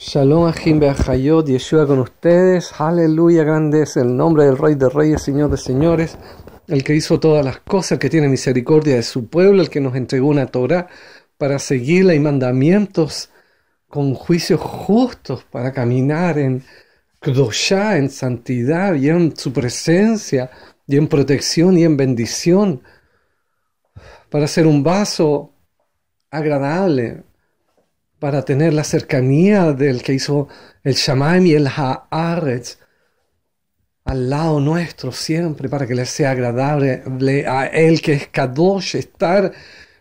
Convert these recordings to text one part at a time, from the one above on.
Shalom Ajim y Yeshua con ustedes. Aleluya, grande es el nombre del Rey de Reyes, Señor de Señores, el que hizo todas las cosas, el que tiene misericordia de su pueblo, el que nos entregó una Torah para seguirla y mandamientos con juicios justos para caminar en Kedoshá, en santidad y en su presencia y en protección y en bendición, para ser un vaso agradable para tener la cercanía del que hizo el Shamaim y el Haaretz al lado nuestro siempre, para que le sea agradable a Él que es Kadosh, estar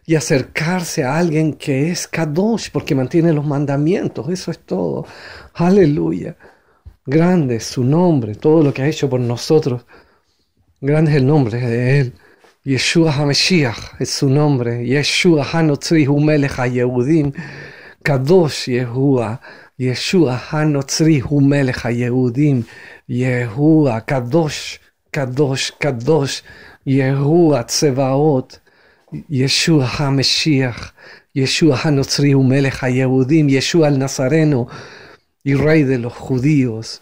y acercarse a alguien que es Kadosh, porque mantiene los mandamientos, eso es todo. Aleluya. Grande su nombre, todo lo que ha hecho por nosotros. Grande es el nombre de Él. Yeshua HaMashiach es su nombre. Yeshua HaNotzi ha HaYehudim. קדוש יהוה, ישוע הנוצרי הוא מלך היהודים, יהוה, קדוש, קדוש, קדוש, יהוה צבאות, ישוע המשיח, ישוע הנוצרי הוא מלך היהודים, ישוע אל נסרנו, יראי דלו חודיוס.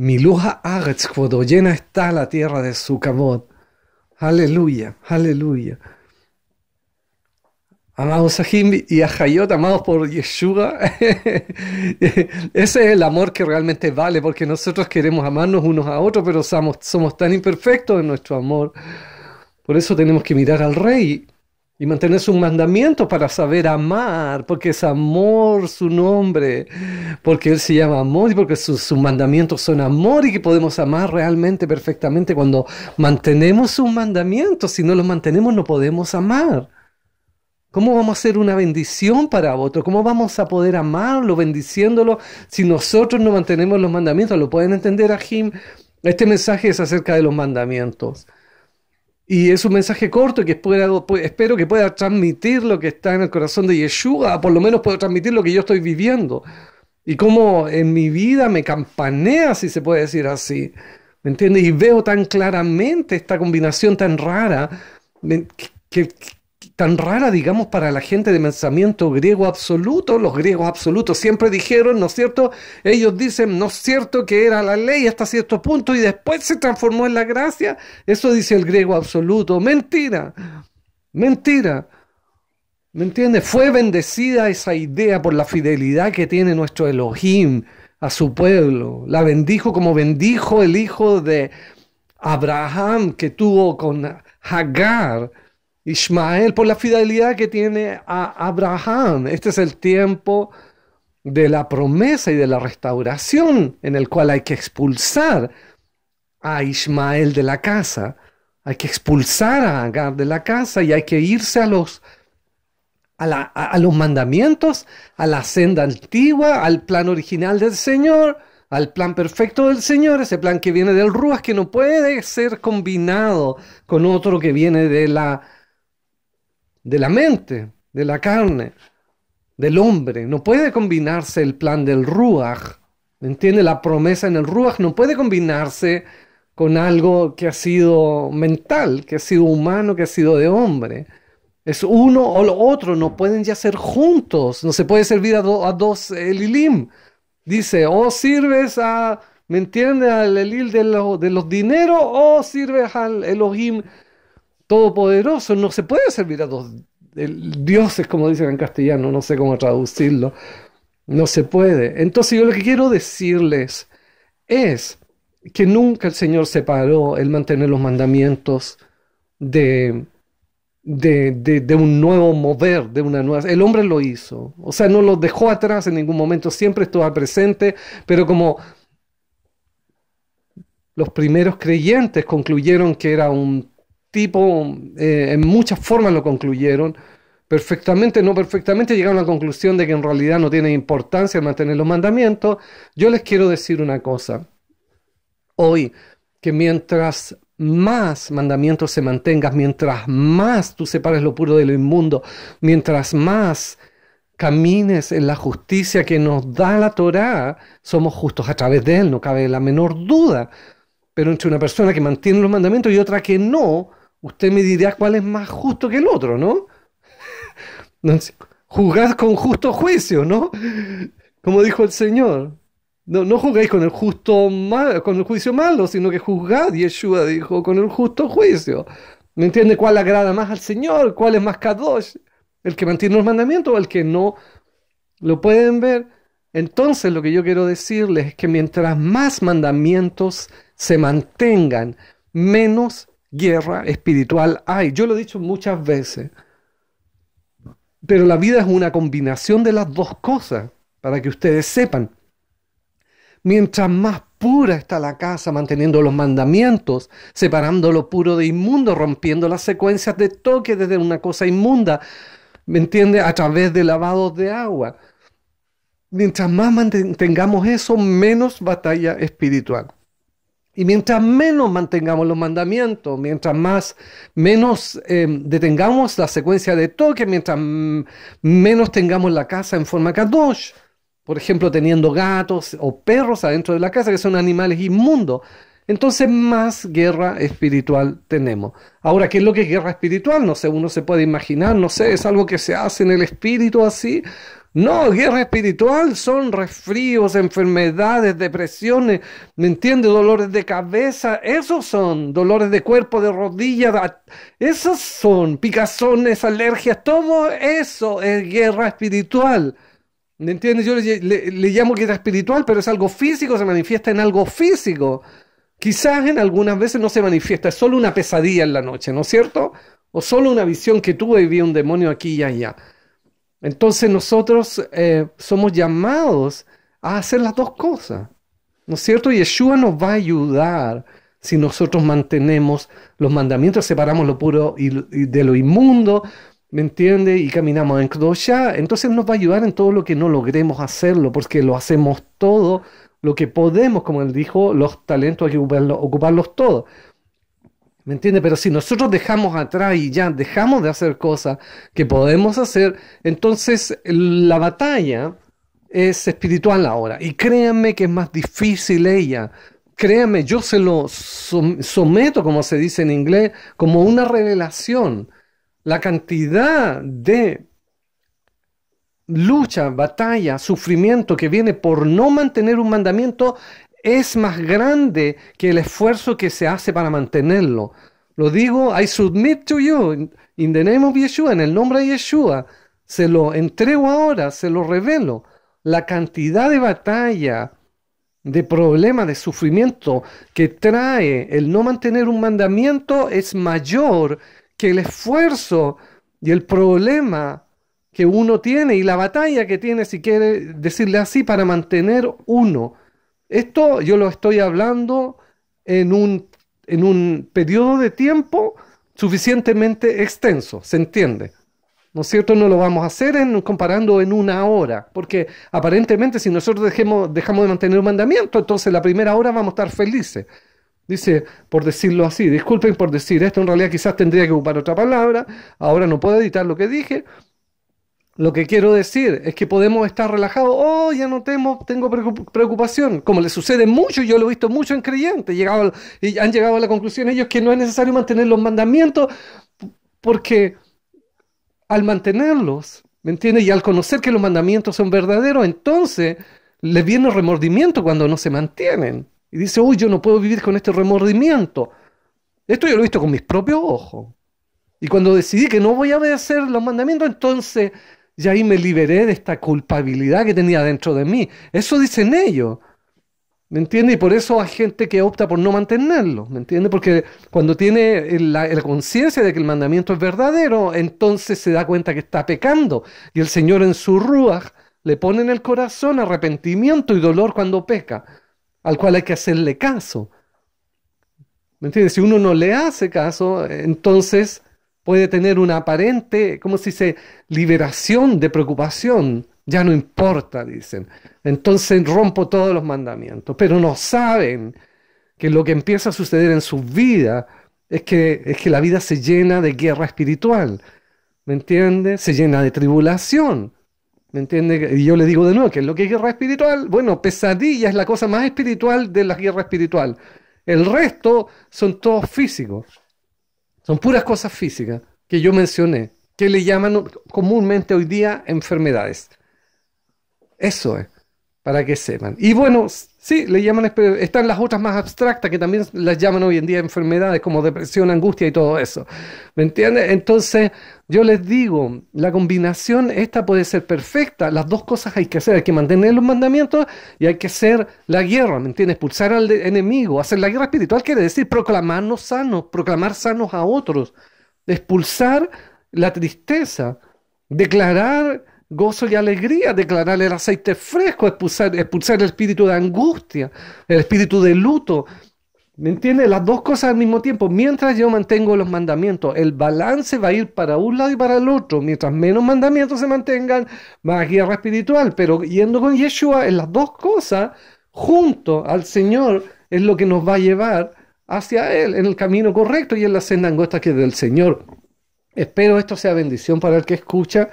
los הארץ, כבודו, ינא está la tierra de su כבוד. aleluya, aleluya. Amados a Him y a Hayot, amados por Yeshua. Ese es el amor que realmente vale, porque nosotros queremos amarnos unos a otros, pero somos, tan imperfectos en nuestro amor. Por eso tenemos que mirar al Rey y mantener sus mandamientos para saber amar, porque es amor su nombre, porque Él se llama amor y porque sus, sus mandamientos son amor y que podemos amar realmente perfectamente cuando mantenemos sus mandamientos. Si no los mantenemos, no podemos amar. ¿Cómo vamos a hacer una bendición para otro? ¿Cómo vamos a poder amarlo bendiciéndolo si nosotros no mantenemos los mandamientos? ¿Lo pueden entender, Ajim? Este mensaje es acerca de los mandamientos. Y es un mensaje corto que espero que pueda transmitir lo que está en el corazón de Yeshua, por lo menos puedo transmitir lo que yo estoy viviendo. Y cómo en mi vida me campanea, si se puede decir así. ¿Me entiendes? Y veo tan claramente esta combinación tan rara que, tan rara, digamos, para la gente de pensamiento griego absoluto. Los griegos absolutos siempre dijeron, ¿no es cierto? Ellos dicen, ¿no es cierto?, que era la ley hasta cierto punto y después se transformó en la gracia. Eso dice el griego absoluto. Mentira, mentira. ¿Me entiendes? Fue bendecida esa idea por la fidelidad que tiene nuestro Elohim a su pueblo. La bendijo como bendijo el hijo de Abraham que tuvo con Hagar Ismael, por la fidelidad que tiene a Abraham. Este es el tiempo de la promesa y de la restauración en el cual hay que expulsar a Ismael de la casa, hay que expulsar a Agar de la casa y hay que irse a los, a, a los mandamientos, a la senda antigua, al plan original del Señor, al plan perfecto del Señor, ese plan que viene del Ruas, que no puede ser combinado con otro que viene de la de la mente, de la carne, del hombre. No puede combinarse el plan del Ruach, ¿me entiende? La promesa en el Ruach no puede combinarse con algo que ha sido mental, que ha sido humano, que ha sido de hombre. Es uno o lo otro, no pueden ya ser juntos, no se puede servir a, dos Elilim. Eh, Dice, o oh, sirves a, ¿me entiende? Al Elil de, de los dineros o sirves al Elohim todopoderoso, no se puede servir a dos dioses, como dicen en castellano, no sé cómo traducirlo, no se puede. Entonces yo lo que quiero decirles es que nunca el Señor separó el mantener los mandamientos de, de, de, un nuevo mover, de una nueva... El hombre lo hizo, o sea, no lo dejó atrás en ningún momento, siempre estaba presente, pero como los primeros creyentes concluyeron que era un tipo, eh, en muchas formas lo concluyeron, perfectamente, no perfectamente, llegaron a la conclusión de que en realidad no tiene importancia mantener los mandamientos. Yo les quiero decir una cosa. Hoy, que mientras más mandamientos se mantengas, mientras más tú separes lo puro de lo inmundo, mientras más camines en la justicia que nos da la Torá, somos justos a través de él, no cabe la menor duda. Pero entre una persona que mantiene los mandamientos y otra que no, usted me dirá cuál es más justo que el otro, ¿no? Entonces, con justo juicio, ¿no? Como dijo el Señor. No, no con el justo mal, con el juicio malo, sino que juzgad, Yeshua dijo, con el justo juicio. ¿Me entiende cuál agrada más al Señor? ¿Cuál es más Kadosh? ¿El que mantiene los mandamientos o el que no? ¿Lo pueden ver? Entonces lo que yo quiero decirles es que mientras más mandamientos se mantengan, menos guerra espiritual hay. Yo lo he dicho muchas veces. Pero la vida es una combinación de las dos cosas, para que ustedes sepan. Mientras más pura está la casa, manteniendo los mandamientos, separando lo puro de inmundo, rompiendo las secuencias de toque desde una cosa inmunda, ¿me entiende? A través de lavados de agua. Mientras más tengamos eso, menos batalla espiritual. Y mientras menos mantengamos los mandamientos, mientras más menos em, detengamos la secuencia de toque, mientras menos tengamos la casa en forma kadosh, por ejemplo, teniendo gatos o perros adentro de la casa, que son animales inmundos, entonces más guerra espiritual tenemos. Ahora, ¿qué es lo que es guerra espiritual? No sé, uno se puede imaginar, no sé, es algo que se hace en el espíritu así. No, guerra espiritual son resfríos, enfermedades, depresiones, ¿me entiendes? Dolores de cabeza, esos son dolores de cuerpo, de rodillas, esos son picazones, alergias, todo eso es guerra espiritual. ¿Me entiendes? Yo le, llamo guerra espiritual, pero es algo físico, se manifiesta en algo físico. Quizás en algunas veces no se manifiesta, es solo una pesadilla en la noche, ¿no es cierto? O solo una visión que tuve y vi un demonio aquí y allá. Entonces nosotros eh, somos llamados a hacer las dos cosas, ¿no es cierto? Y Yeshua nos va a ayudar si nosotros mantenemos los mandamientos, separamos lo puro y, de lo inmundo, ¿me entiende? Y caminamos en Kdosha, entonces nos va a ayudar en todo lo que no logremos hacerlo, porque lo hacemos todo lo que podemos, como él dijo, los talentos hay que ocuparlos todos. ¿Me entiende? Pero si nosotros dejamos atrás y ya dejamos de hacer cosas que podemos hacer, entonces la batalla es espiritual ahora. Y créanme que es más difícil ella. Créanme, yo se lo someto, como se dice en inglés, como una revelación. La cantidad de lucha, batalla, sufrimiento que viene por no mantener un mandamiento es más grande que el esfuerzo que se hace para mantenerlo. Lo digo, I submit to you, in the name of Yeshua, en el nombre de Yeshua. Se lo entrego ahora, se lo revelo. La cantidad de batalla, de problema, de sufrimiento que trae el no mantener un mandamiento es mayor que el esfuerzo y el problema que uno tiene y la batalla que tiene, si quiere decirle así, para mantener uno esto yo lo estoy hablando en un, periodo de tiempo suficientemente extenso, ¿se entiende? ¿No es cierto? No lo vamos a hacer en, comparando en una hora, porque aparentemente si nosotros dejemos, dejamos de mantener un mandamiento, entonces la primera hora vamos a estar felices. Dice, por decirlo así, disculpen por decir esto, en realidad quizás tendría que ocupar otra palabra, ahora no puedo editar lo que dije, lo que quiero decir es que podemos estar relajados, oh, ya no tengo preocupación, como le sucede mucho, yo lo he visto mucho en creyentes, llegado, y han llegado a la conclusión ellos que no es necesario mantener los mandamientos, porque al mantenerlos, ¿me entiendes? Y al conocer que los mandamientos son verdaderos, entonces les viene remordimiento cuando no se mantienen. Y dice, uy, yo no puedo vivir con este remordimiento. Esto yo lo he visto con mis propios ojos. Y cuando decidí que no voy a obedecer los mandamientos, entonces y ahí me liberé de esta culpabilidad que tenía dentro de mí. Eso dicen ellos. ¿Me entiendes? Y por eso hay gente que opta por no mantenerlo. ¿Me entiendes? Porque cuando tiene la, conciencia de que el mandamiento es verdadero, entonces se da cuenta que está pecando. Y el Señor en su ruaj le pone en el corazón arrepentimiento y dolor cuando peca, al cual hay que hacerle caso. ¿Me entiendes? Si uno no le hace caso, entonces puede tener una aparente, como se dice?, liberación de preocupación. Ya no importa, dicen. Entonces rompo todos los mandamientos. Pero no saben que lo que empieza a suceder en su vida es que, es que la vida se llena de guerra espiritual. ¿Me entiende Se llena de tribulación. ¿Me entiende? Y yo le digo de nuevo, que es lo que es guerra espiritual? Bueno, pesadilla es la cosa más espiritual de la guerra espiritual. El resto son todos físicos. Son puras cosas físicas que yo mencioné, que le llaman comúnmente hoy día enfermedades. Eso es para que sepan. Y bueno, sí, le llaman, están las otras más abstractas que también las llaman hoy en día enfermedades como depresión, angustia y todo eso. ¿Me entiendes? Entonces, yo les digo, la combinación esta puede ser perfecta. Las dos cosas hay que hacer, hay que mantener los mandamientos y hay que hacer la guerra, ¿me entiendes? Expulsar al enemigo, hacer la guerra espiritual quiere decir proclamarnos sanos, proclamar sanos a otros, expulsar la tristeza, declarar gozo y alegría, declarar el aceite fresco, expulsar, expulsar el espíritu de angustia, el espíritu de luto. ¿Me entiendes? Las dos cosas al mismo tiempo. Mientras yo mantengo los mandamientos, el balance va a ir para un lado y para el otro. Mientras menos mandamientos se mantengan, más guerra espiritual. Pero yendo con Yeshua en las dos cosas, junto al Señor, es lo que nos va a llevar hacia Él, en el camino correcto y en la senda angosta que es del Señor. Espero esto sea bendición para el que escucha.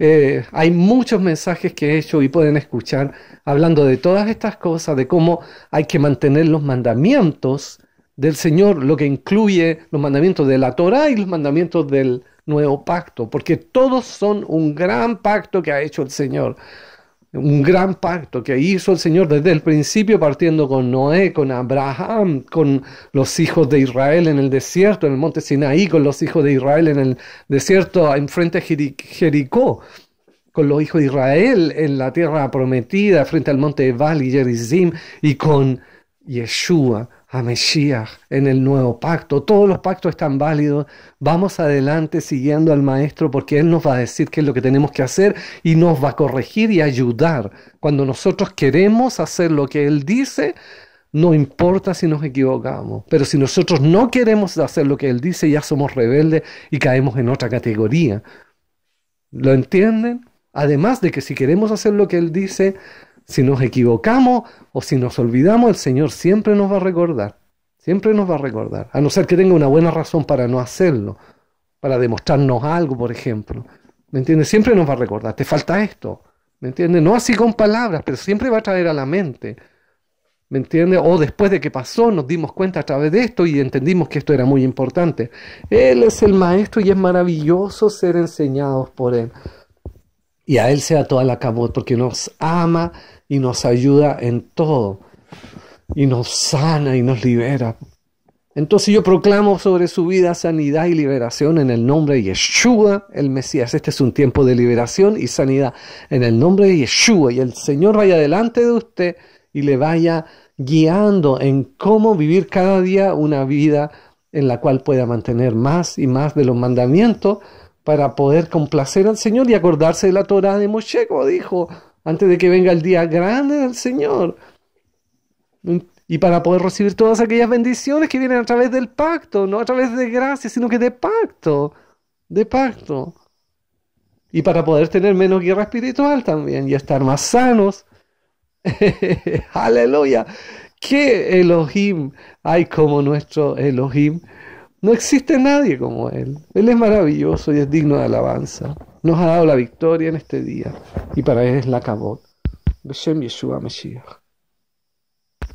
Eh, hay muchos mensajes que he hecho y pueden escuchar hablando de todas estas cosas, de cómo hay que mantener los mandamientos del Señor, lo que incluye los mandamientos de la Torah y los mandamientos del nuevo pacto, porque todos son un gran pacto que ha hecho el Señor un gran pacto que hizo el Señor desde el principio, partiendo con Noé, con Abraham, con los hijos de Israel en el desierto, en el monte Sinaí, con los hijos de Israel en el desierto, enfrente a Jericó, con los hijos de Israel en la tierra prometida, frente al monte Ebal y Gerizim, y con Yeshua, a Mesías en el nuevo pacto. Todos los pactos están válidos. Vamos adelante siguiendo al Maestro porque Él nos va a decir qué es lo que tenemos que hacer y nos va a corregir y ayudar. Cuando nosotros queremos hacer lo que Él dice, no importa si nos equivocamos. Pero si nosotros no queremos hacer lo que Él dice, ya somos rebeldes y caemos en otra categoría. ¿Lo entienden? Además de que si queremos hacer lo que Él dice, si nos equivocamos o si nos olvidamos, el Señor siempre nos va a recordar. Siempre nos va a recordar. A no ser que tenga una buena razón para no hacerlo, para demostrarnos algo, por ejemplo. ¿Me entiendes? Siempre nos va a recordar. Te falta esto. ¿Me entiendes? No así con palabras, pero siempre va a traer a la mente. ¿Me entiendes? O después de que pasó, nos dimos cuenta a través de esto y entendimos que esto era muy importante. Él es el maestro y es maravilloso ser enseñados por Él y a Él sea toda la cabot, porque nos ama y nos ayuda en todo, y nos sana y nos libera. Entonces yo proclamo sobre su vida sanidad y liberación en el nombre de Yeshua, el Mesías. Este es un tiempo de liberación y sanidad en el nombre de Yeshua. Y el Señor vaya delante de usted y le vaya guiando en cómo vivir cada día una vida en la cual pueda mantener más y más de los mandamientos para poder complacer al Señor y acordarse de la Torah de Moshe, como dijo, antes de que venga el día grande del Señor. Y para poder recibir todas aquellas bendiciones que vienen a través del pacto, no a través de gracia, sino que de pacto, de pacto. Y para poder tener menos guerra espiritual también y estar más sanos. Aleluya. ¿Qué Elohim hay como nuestro Elohim? No existe nadie como Él. Él es maravilloso y es digno de alabanza. Nos ha dado la victoria en este día y para Él es la cabot. Beshem Yeshua Mashiach.